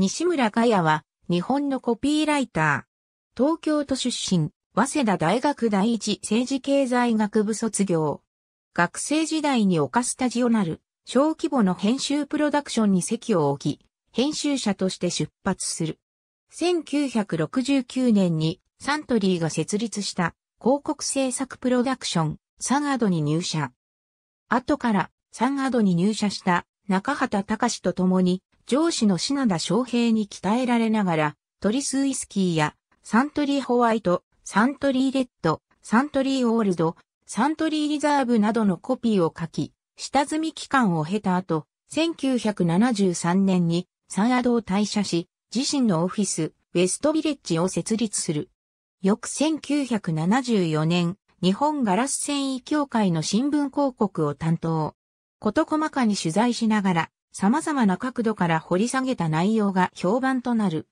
西村かやは、日本のコピーライター。東京都出身、早稲田大学第一政治経済学部卒業。学生時代に岡スタジオなる、小規模の編集プロダクションに席を置き、編集者として出発する。1969年にサントリーが設立した広告制作プロダクション、サガードに入社。後からサガードに入社した中畑隆と共に上司の品田昌平に鍛えられながら、トリスウイスキーやサントリーホワイト、サントリーレッド、サントリーオールド、サントリーリザーブなどのコピーを書き、下積み期間を経た後、1973年にサンアドを退社し、自身のオフィス、ウェストビレッジを設立する。翌1974年、日本ガラス繊維協会の新聞広告を担当。事細かに取材しながら、様々な角度から掘り下げた内容が評判となる。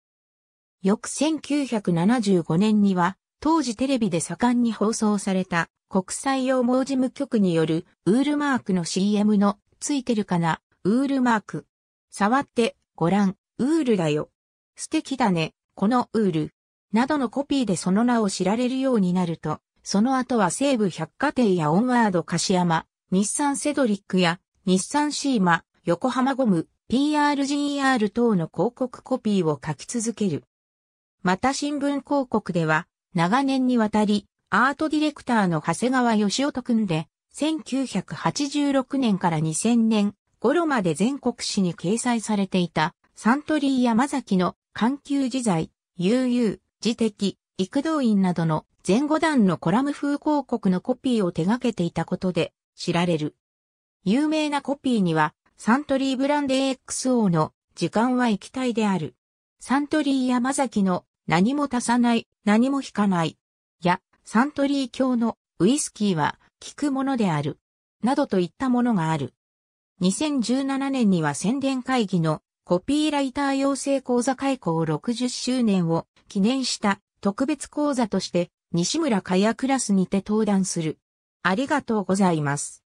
翌1975年には、当時テレビで盛んに放送された国際用盲事務局によるウールマークの CM のついてるかな、ウールマーク。触ってご覧、ウールだよ。素敵だね、このウール。などのコピーでその名を知られるようになると、その後は西部百貨店やオンワード柏山、日産セドリックや日産シーマ、横浜ゴム、p r g r 等の広告コピーを書き続ける。また新聞広告では、長年にわたり、アートディレクターの長谷川義夫と組んで、1986年から2000年頃まで全国紙に掲載されていた、サントリー山崎の環球自在、悠々、自適、育動員などの前後段のコラム風広告のコピーを手掛けていたことで知られる。有名なコピーには、サントリーブランデー XO の時間は液体である。サントリー山崎の何も足さない、何も引かない。や、サントリー教のウイスキーは効くものである。などといったものがある。2017年には宣伝会議のコピーライター養成講座開講60周年を記念した特別講座として西村かやクラスにて登壇する。ありがとうございます。